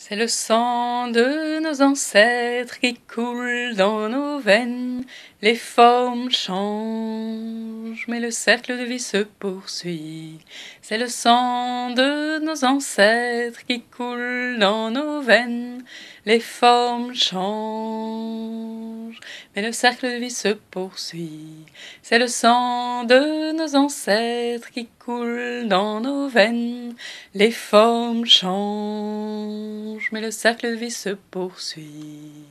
C'est le sang de nos ancêtres qui coule dans nos veines. Les formes changent, mais le cercle de vie se poursuit. C'est le sang de nos ancêtres qui coule dans nos veines. Les formes changent, mais le cercle de vie se poursuit. C'est le sang de nos ancêtres qui coule dans nos veines. Les formes changent mais le cercle de vie se poursuit.